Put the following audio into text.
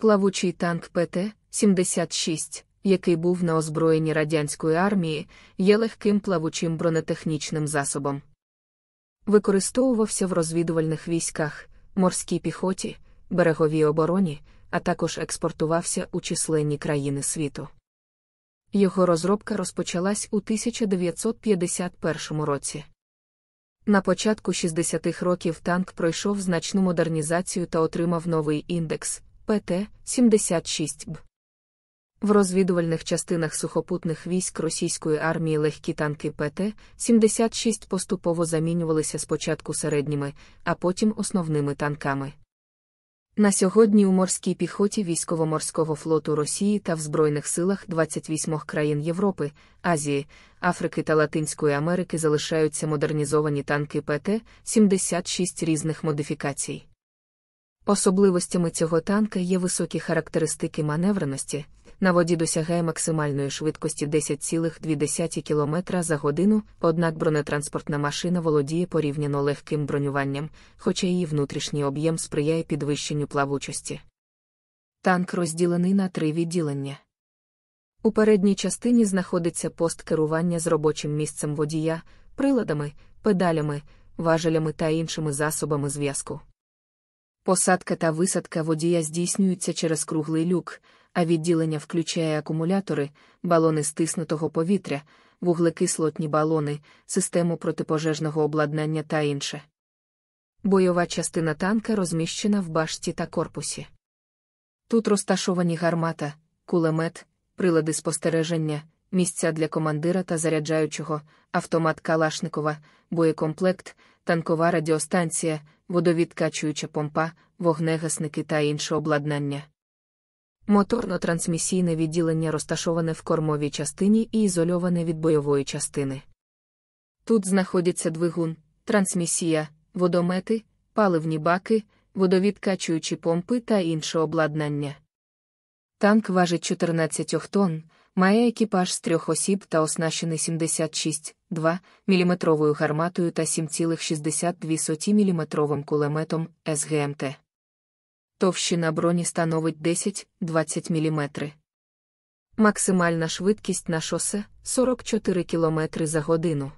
Плавучий танк ПТ-76, який був на озброєнні радянської армії, є легким плавучим бронетехнічним засобом. Використовувався в розвідувальних військах, морській піхоті, береговій обороні, а також експортувався у численні країни світу. Його розробка розпочалась у 1951 році. На початку 60-х років танк пройшов значну модернізацію та отримав новий індекс ПТ 76 Б. В розвідувальних частинах сухопутних військ російської армії легкі танки ПТ-76 поступово замінювалися спочатку середніми, а потім основними танками. На сьогодні у морській піхоті військово-морського флоту Росії та в Збройних силах 28 країн Європи, Азії, Африки та Латинської Америки залишаються модернізовані танки ПТ-76 різних модифікацій. Особливостями цього танка є високі характеристики маневреності, на воді досягає максимальної швидкості 10,2 км за годину, однак бронетранспортна машина володіє порівняно легким бронюванням, хоча її внутрішній об'єм сприяє підвищенню плавучості. Танк розділений на три відділення. У передній частині знаходиться пост керування з робочим місцем водія, приладами, педалями, важелями та іншими засобами зв'язку. Посадка та висадка водія здійснюються через круглий люк, а відділення включає акумулятори, балони стиснутого повітря, вуглекислотні балони, систему протипожежного обладнання та інше. Бойова частина танка розміщена в башті та корпусі. Тут розташовані гармата, кулемет, прилади спостереження, місця для командира та заряджаючого, автомат Калашникова, боєкомплект танкова радіостанція, водовідкачуюча помпа, вогнегасники та інше обладнання. Моторно-трансмісійне відділення розташоване в кормовій частині і ізольоване від бойової частини. Тут знаходяться двигун, трансмісія, водомети, паливні баки, водовідкачуючі помпи та інше обладнання. Танк важить 14 тонн, має екіпаж з трьох осіб та оснащений 76,2 мм гарматою та 7,62 мм кулеметом СГМТ. Товщина броні становить 10-20 мм. Максимальна швидкість на шосе 44 км за годину.